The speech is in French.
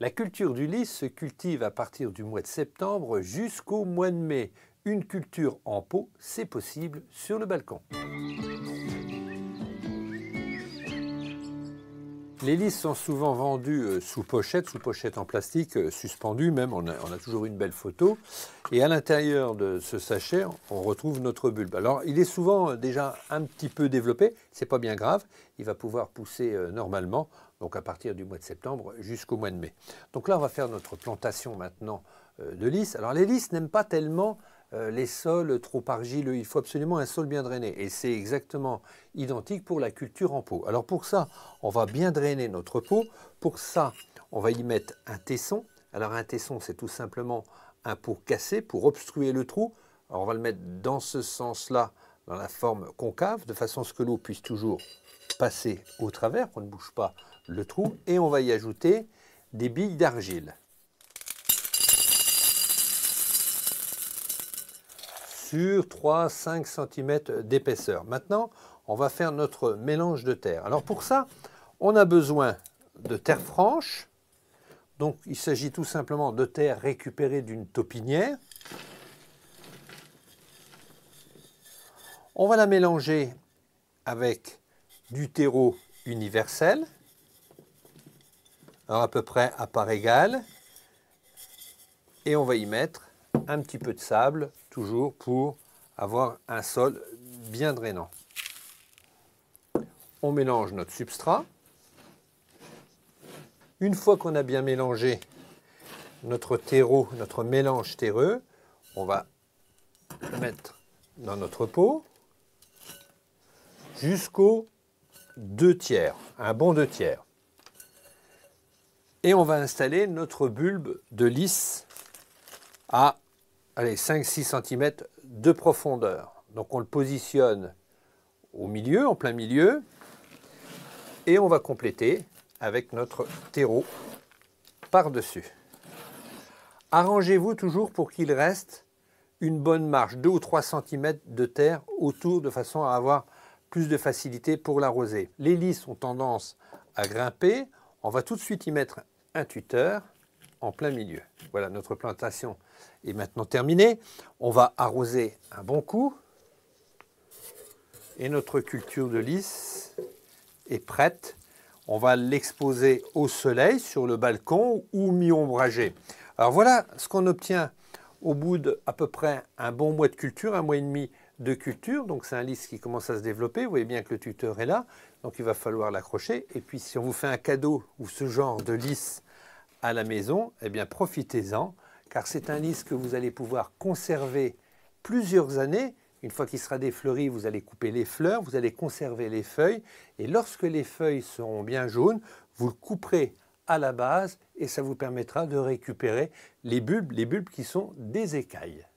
La culture du lys se cultive à partir du mois de septembre jusqu'au mois de mai. Une culture en pot, c'est possible sur le balcon. Les lys sont souvent vendues euh, sous pochette, sous pochette en plastique, euh, suspendues même, on a, toujours une belle photo. Et à l'intérieur de ce sachet, on retrouve notre bulbe. Alors il est souvent euh, déjà un petit peu développé, c'est pas bien grave, il va pouvoir pousser normalement, donc à partir du mois de septembre jusqu'au mois de mai. Donc là on va faire notre plantation maintenant de lys. Alors les lys n'aiment pas tellement euh, les sols trop argileux. Il faut absolument un sol bien drainé. Et c'est exactement identique pour la culture en pot. Alors pour ça, on va bien drainer notre pot. Pour ça, on va y mettre un tesson. Alors un tesson, c'est tout simplement un pot cassé pour obstruer le trou. Alors on va le mettre dans ce sens-là, dans la forme concave, de façon à ce que l'eau puisse toujours passer au travers, qu'on ne bouge pas le trou. Et on va y ajouter des billes d'argile. sur 3-5 cm d'épaisseur. Maintenant, on va faire notre mélange de terre. Alors pour ça, on a besoin de terre franche. Donc il s'agit tout simplement de terre récupérée d'une topinière. On va la mélanger avec du terreau universel, alors à peu près à part égale, et on va y mettre un petit peu de sable, toujours pour avoir un sol bien drainant. On mélange notre substrat. Une fois qu'on a bien mélangé notre terreau, notre mélange terreux, on va le mettre dans notre pot jusqu'au 2 tiers, un bon 2 tiers. Et on va installer notre bulbe de lisse à 5-6 cm de profondeur. Donc on le positionne au milieu, en plein milieu, et on va compléter avec notre terreau par-dessus. Arrangez-vous toujours pour qu'il reste une bonne marche, 2 ou 3 cm de terre autour de façon à avoir plus de facilité pour l'arroser. Les lys ont tendance à grimper, on va tout de suite y mettre un tuteur en plein milieu. Voilà, notre plantation est maintenant terminée. On va arroser un bon coup. Et notre culture de lys est prête. On va l'exposer au soleil sur le balcon ou mi-ombragé. Alors voilà ce qu'on obtient au bout d'à peu près un bon mois de culture, un mois et demi de culture. Donc c'est un lys qui commence à se développer. Vous voyez bien que le tuteur est là. Donc il va falloir l'accrocher. Et puis si on vous fait un cadeau ou ce genre de lys à la maison, eh bien profitez-en, car c'est un lys que vous allez pouvoir conserver plusieurs années. Une fois qu'il sera défleuri, vous allez couper les fleurs, vous allez conserver les feuilles, et lorsque les feuilles seront bien jaunes, vous le couperez à la base et ça vous permettra de récupérer les bulbes, les bulbes qui sont des écailles.